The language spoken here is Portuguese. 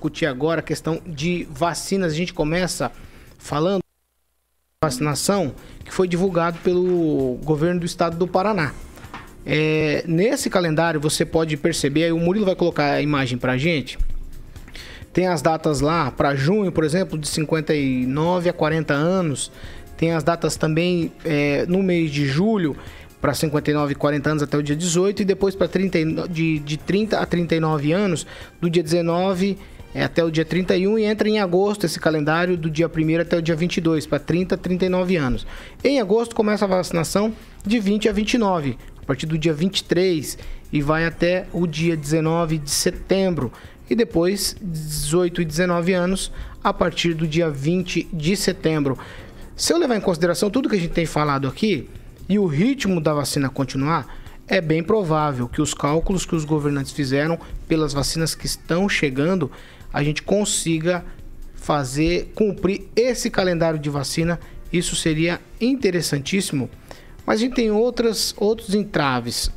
discutir agora a questão de vacinas. A gente começa falando vacinação que foi divulgado pelo governo do estado do Paraná. É, nesse calendário você pode perceber, aí o Murilo vai colocar a imagem para a gente. Tem as datas lá para junho, por exemplo, de 59 a 40 anos. Tem as datas também é, no mês de julho para 59 e 40 anos até o dia 18 e depois para 30 de, de 30 a 39 anos do dia 19 é até o dia 31 e entra em agosto esse calendário do dia 1 até o dia 22 para 30 39 anos. Em agosto começa a vacinação de 20 a 29, a partir do dia 23 e vai até o dia 19 de setembro e depois 18 e 19 anos a partir do dia 20 de setembro. Se eu levar em consideração tudo que a gente tem falado aqui e o ritmo da vacina continuar, é bem provável que os cálculos que os governantes fizeram pelas vacinas que estão chegando, a gente consiga fazer cumprir esse calendário de vacina. Isso seria interessantíssimo. Mas a gente tem outras, outros entraves.